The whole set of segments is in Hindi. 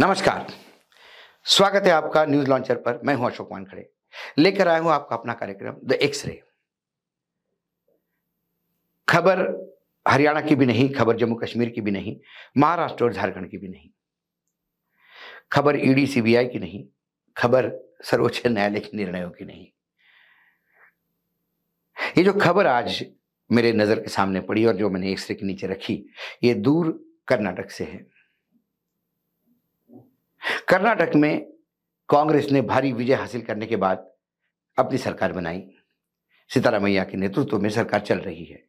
नमस्कार स्वागत है आपका न्यूज लॉन्चर पर मैं हूं अशोक खड़े लेकर आया हूं आपका अपना कार्यक्रम द एक्सरे खबर हरियाणा की भी नहीं खबर जम्मू कश्मीर की भी नहीं महाराष्ट्र और झारखंड की भी नहीं खबर ईडी सीबीआई की नहीं खबर सर्वोच्च न्यायालय के निर्णयों की नहीं ये जो खबर आज मेरे नजर के सामने पड़ी और जो मैंने एक्सरे के नीचे रखी ये दूर कर्नाटक से है कर्नाटक में कांग्रेस ने भारी विजय हासिल करने के बाद अपनी सरकार बनाई सीतारामैया के नेतृत्व में सरकार चल रही है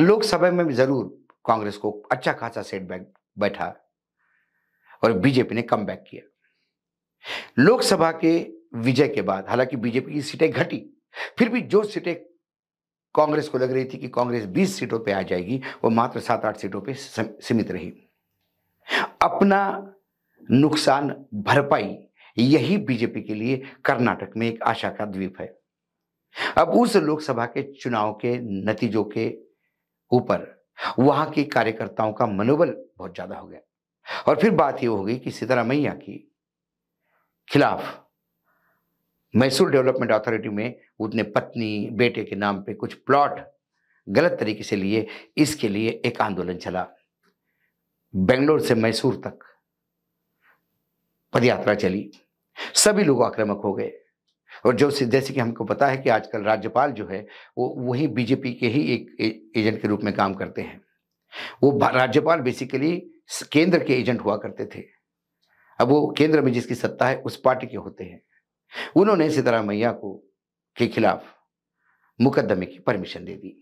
लोकसभा में जरूर कांग्रेस को अच्छा खासा सेटबैक बैठा और बीजेपी ने कम किया लोकसभा के विजय के बाद हालांकि बीजेपी की सीटें घटी फिर भी जो सीटें कांग्रेस को लग रही थी कि कांग्रेस 20 सीटों पर आ जाएगी वो मात्र सात आठ सीटों पर सीमित रही अपना नुकसान भरपाई यही बीजेपी के लिए कर्नाटक में एक आशा का द्वीप है अब उस लोकसभा के चुनाव के नतीजों के ऊपर वहां के कार्यकर्ताओं का मनोबल बहुत ज्यादा हो गया और फिर बात यह हो गई कि सीतारामैया की खिलाफ मैसूर डेवलपमेंट अथॉरिटी में उतने पत्नी बेटे के नाम पे कुछ प्लॉट गलत तरीके से लिए इसके लिए एक आंदोलन चला बेंगलोर से मैसूर तक पदयात्रा चली सभी लोग आक्रामक हो गए और जो जैसे कि हमको पता है कि आजकल राज्यपाल जो है वो वही बीजेपी के ही एक एजेंट के रूप में काम करते हैं वो राज्यपाल बेसिकली केंद्र के एजेंट हुआ करते थे अब वो केंद्र में जिसकी सत्ता है उस पार्टी के होते हैं उन्होंने सीतारामैया को के खिलाफ मुकदमे की परमिशन दे दी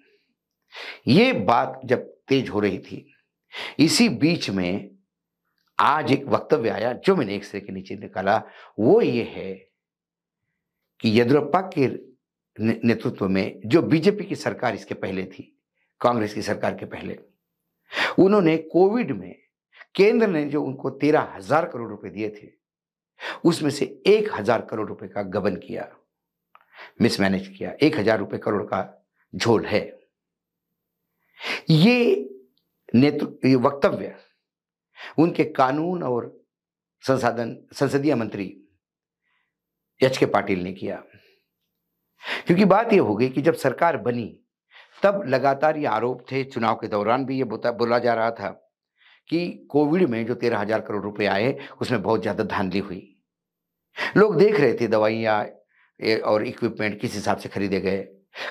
ये बात जब तेज हो रही थी इसी बीच में आज एक वक्तव्य आया जो मैंने एक से के नीचे निकाला वो ये है कि येदुरप्पा के नेतृत्व में जो बीजेपी की सरकार इसके पहले थी कांग्रेस की सरकार के पहले उन्होंने कोविड में केंद्र ने जो उनको तेरह हजार करोड़ रुपए दिए थे उसमें से एक हजार करोड़ रुपए का गबन किया मिसमैनेज किया एक हजार रुपए करोड़ का झोल है ये नेतृत्व वक्तव्य उनके कानून और संसाधन संसदीय मंत्री एच के पाटिल ने किया क्योंकि बात यह हो गई कि जब सरकार बनी तब लगातार ये आरोप थे चुनाव के दौरान भी ये बोला जा रहा था कि कोविड में जो तेरह हजार करोड़ रुपए आए उसमें बहुत ज़्यादा धांधली हुई लोग देख रहे थे दवाइयां और इक्विपमेंट किस हिसाब से खरीदे गए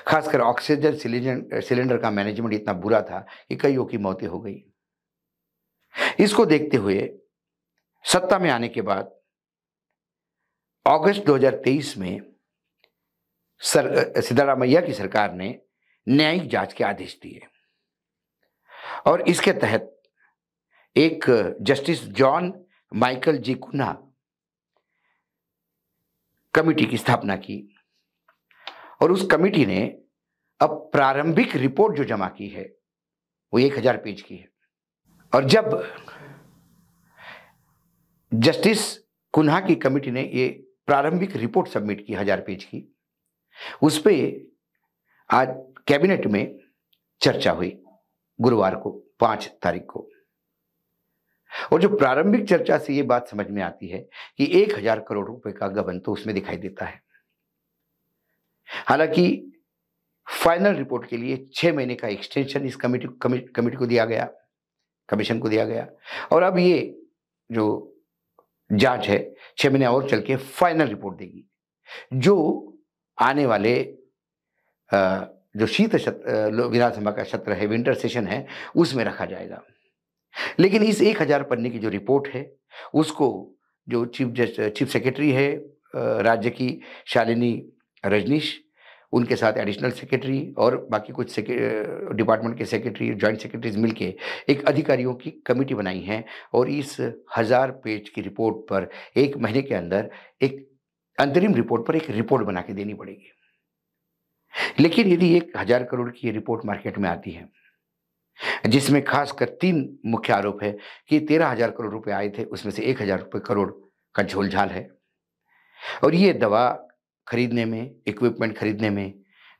खासकर ऑक्सीजन सिलेंडर सिलेंडर का मैनेजमेंट इतना बुरा था कि कईयों की मौतें हो गई इसको देखते हुए सत्ता में आने के बाद अगस्त 2023 में सर सिद्धारामैया की सरकार ने न्यायिक जांच के आदेश दिए और इसके तहत एक जस्टिस जॉन माइकल जी कुन्हा कमिटी की स्थापना की और उस कमिटी ने अब प्रारंभिक रिपोर्ट जो जमा की है वो एक हजार पेज की है और जब जस्टिस कुन्हा की कमेटी ने ये प्रारंभिक रिपोर्ट सबमिट की हजार पेज की उस पर आज कैबिनेट में चर्चा हुई गुरुवार को पांच तारीख को और जो प्रारंभिक चर्चा से ये बात समझ में आती है कि एक हजार करोड़ रुपए का गबन तो उसमें दिखाई देता है हालांकि फाइनल रिपोर्ट के लिए छह महीने का एक्सटेंशन इस कमेटी कमेटी को दिया गया कमीशन को दिया गया और अब ये जो जांच है छः महीने और चल के फाइनल रिपोर्ट देगी जो आने वाले जो शीत विधानसभा का सत्र है विंटर सेशन है उसमें रखा जाएगा लेकिन इस एक हजार पन्ने की जो रिपोर्ट है उसको जो चीफ जस्ट चीफ सेक्रेटरी है राज्य की शालिनी रजनीश उनके साथ एडिशनल सेक्रेटरी और बाकी कुछ डिपार्टमेंट के सेक्रेटरी जॉइंट सेक्रेटरीज मिलके एक अधिकारियों की कमेटी बनाई है और इस हज़ार पेज की रिपोर्ट पर एक महीने के अंदर एक अंतरिम रिपोर्ट पर एक रिपोर्ट बना के देनी पड़ेगी लेकिन यदि एक हज़ार करोड़ की रिपोर्ट मार्केट में आती है जिसमें खासकर तीन मुख्य आरोप है कि तेरह हजार करोड़ रुपए आए थे उसमें से एक हजार रुपये करोड़ का झोलझाल है और ये दवा खरीदने में इक्विपमेंट खरीदने में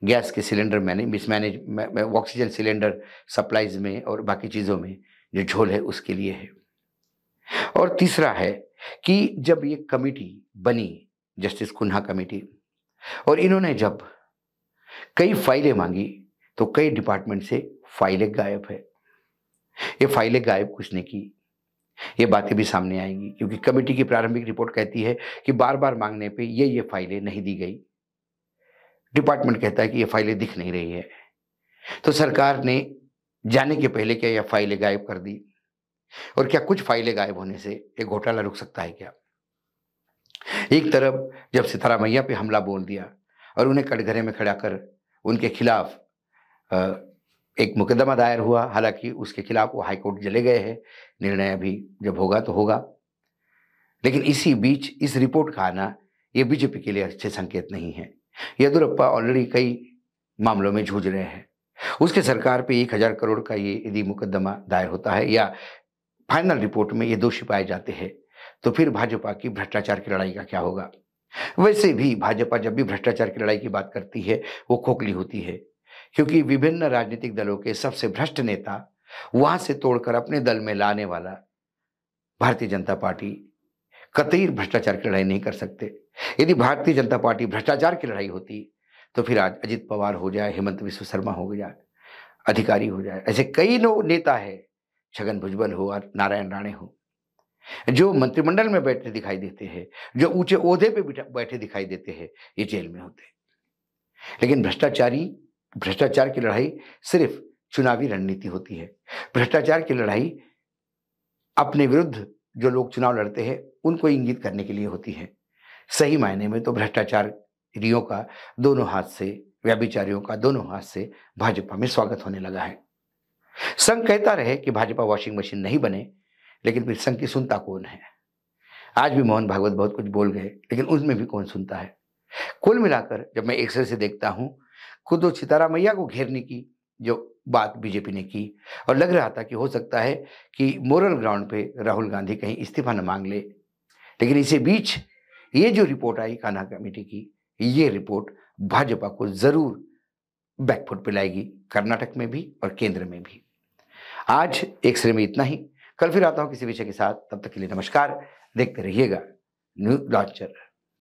गैस के सिलेंडर मैंने मिसमैनेज ऑक्सीजन सिलेंडर सप्लाईज में और बाकी चीज़ों में जो झोल है उसके लिए है और तीसरा है कि जब ये कमेटी बनी जस्टिस कुन्हा कमेटी और इन्होंने जब कई फाइलें मांगी तो कई डिपार्टमेंट से फाइलें गायब है ये फाइलें गायब कुछ नहीं की ये बातें भी सामने आएंगी क्योंकि कमेटी की प्रारंभिक रिपोर्ट कहती है कि बार बार मांगने पे ये ये फाइलें नहीं दी गई डिपार्टमेंट कहता है कि ये फाइलें दिख नहीं रही है तो सरकार ने जाने के पहले क्या यह फाइलें गायब कर दी और क्या कुछ फाइलें गायब होने से ये घोटाला रुक सकता है क्या एक तरफ जब सितारा मैया पे हमला बोल दिया और उन्हें कटघरे में खड़ा कर उनके खिलाफ एक मुकदमा दायर हुआ हालांकि उसके खिलाफ वो हाईकोर्ट चले गए हैं निर्णय अभी जब होगा तो होगा लेकिन इसी बीच इस रिपोर्ट का आना ये बीजेपी के लिए अच्छे संकेत नहीं है येदुरप्पा ऑलरेडी कई मामलों में जूझ रहे हैं उसके सरकार पे एक हज़ार करोड़ का ये यदि मुकदमा दायर होता है या फाइनल रिपोर्ट में ये दोषी पाए जाते हैं तो फिर भाजपा की भ्रष्टाचार की लड़ाई का क्या होगा वैसे भी भाजपा जब भी भ्रष्टाचार की लड़ाई की बात करती है वो खोखली होती है क्योंकि विभिन्न राजनीतिक दलों के सबसे भ्रष्ट नेता वहां से तोड़कर अपने दल में लाने वाला भारतीय जनता पार्टी कतई भ्रष्टाचार की लड़ाई नहीं कर सकते यदि भारतीय जनता पार्टी भ्रष्टाचार की लड़ाई होती तो फिर आज अजित पवार हो जाए हेमंत विश्व शर्मा हो जाए अधिकारी हो जाए ऐसे कई लोग नेता है छगन भुजबल हो और नारायण राणे हो जो मंत्रिमंडल में बैठे दिखाई देते हैं जो ऊंचे ओहदे पे बैठे दिखाई देते हैं ये जेल में होते हैं लेकिन भ्रष्टाचारी भ्रष्टाचार की लड़ाई सिर्फ चुनावी रणनीति होती है भ्रष्टाचार की लड़ाई अपने विरुद्ध जो लोग चुनाव लड़ते हैं उनको इंगित करने के लिए होती है सही मायने में तो भ्रष्टाचारियों का दोनों हाथ से व्याभिचारियों का दोनों हाथ से भाजपा में स्वागत होने लगा है संघ कहता रहे कि भाजपा वॉशिंग मशीन नहीं बने लेकिन फिर संघ की सुनता कौन है आज भी मोहन भागवत बहुत कुछ बोल गए लेकिन उसमें भी कौन सुनता है कुल मिलाकर जब मैं एक से देखता हूँ खुद सीताराम मैया को घेरने की जो बात बीजेपी ने की और लग रहा था कि हो सकता है कि मोरल ग्राउंड पे राहुल गांधी कहीं इस्तीफा न मांग ले लेकिन इसी बीच ये जो रिपोर्ट आई कान्हा कमेटी की ये रिपोर्ट भाजपा को ज़रूर बैकफुट पे लाएगी कर्नाटक में भी और केंद्र में भी आज एक श्रेय में इतना ही कल फिर आता हूँ किसी विषय के साथ तब तक के लिए नमस्कार देखते रहिएगा न्यूज लॉन्चर